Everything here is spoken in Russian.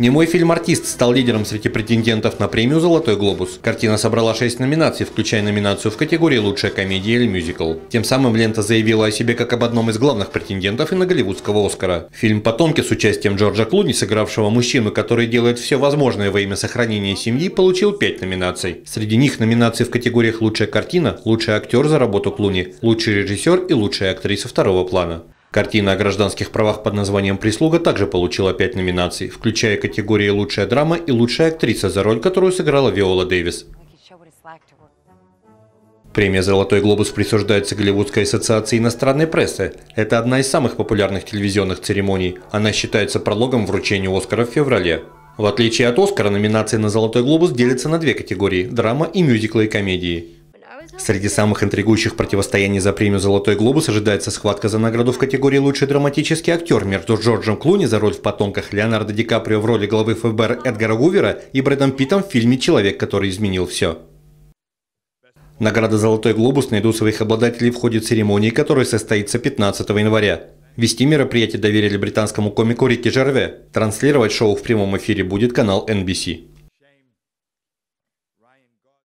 Немой фильм «Артист» стал лидером среди претендентов на премию «Золотой глобус». Картина собрала 6 номинаций, включая номинацию в категории «Лучшая комедия» или «Мюзикл». Тем самым лента заявила о себе как об одном из главных претендентов и на голливудского «Оскара». Фильм «Потомки» с участием Джорджа Клуни, сыгравшего мужчину, который делает все возможное во имя сохранения семьи, получил 5 номинаций. Среди них номинации в категориях «Лучшая картина», «Лучший актер за работу Клуни», «Лучший режиссер» и «Лучшая актриса второго плана». Картина о гражданских правах под названием «Прислуга» также получила пять номинаций, включая категории «Лучшая драма» и «Лучшая актриса», за роль которую сыграла Виола Дэвис. Премия «Золотой глобус» присуждается Голливудской ассоциации иностранной прессы. Это одна из самых популярных телевизионных церемоний. Она считается прологом вручения Оскара в феврале. В отличие от «Оскара», номинации на «Золотой глобус» делятся на две категории – драма и мюзиклы и комедии. Среди самых интригующих противостояний за премию «Золотой глобус» ожидается схватка за награду в категории «Лучший драматический актер» между Джорджем Клуни за роль в «Потомках», Леонардо Ди Каприо в роли главы ФБР Эдгара Гувера и Брэдом Питтом в фильме «Человек, который изменил все». Награда «Золотой глобус» найдут своих обладателей в ходе церемонии, которая состоится 15 января. Вести мероприятие доверили британскому комику Рики Жерве. Транслировать шоу в прямом эфире будет канал NBC.